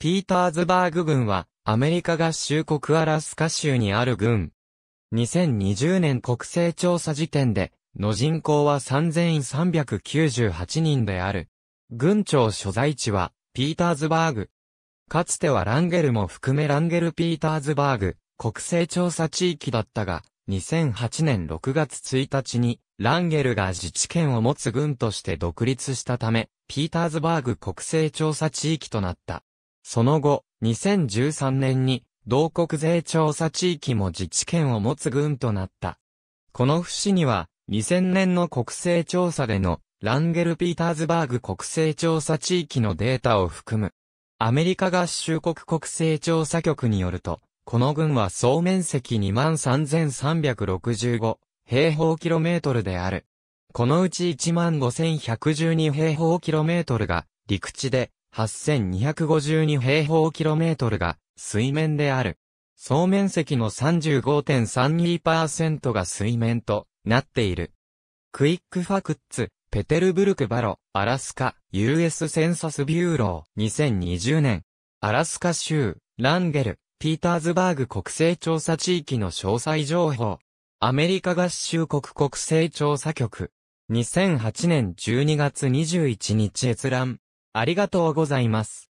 ピーターズバーグ軍は、アメリカ合衆国アラスカ州にある軍。2020年国勢調査時点で、の人口は3398人である。軍庁所在地は、ピーターズバーグ。かつてはランゲルも含めランゲルピーターズバーグ、国勢調査地域だったが、2008年6月1日に、ランゲルが自治権を持つ軍として独立したため、ピーターズバーグ国勢調査地域となった。その後、2013年に、同国税調査地域も自治権を持つ軍となった。この節には、2000年の国勢調査での、ランゲル・ピーターズバーグ国勢調査地域のデータを含む、アメリカ合衆国国勢調査局によると、この軍は総面積23,365平方キロメートルである。このうち15,112平方キロメートルが陸地で、8252平方キロメートルが水面である。総面積の35.32%が水面となっている。クイックファクッツ、ペテルブルクバロ、アラスカ、US センサスビューロー、2020年。アラスカ州、ランゲル、ピーターズバーグ国勢調査地域の詳細情報。アメリカ合衆国国勢調査局。2008年12月21日閲覧。ありがとうございます。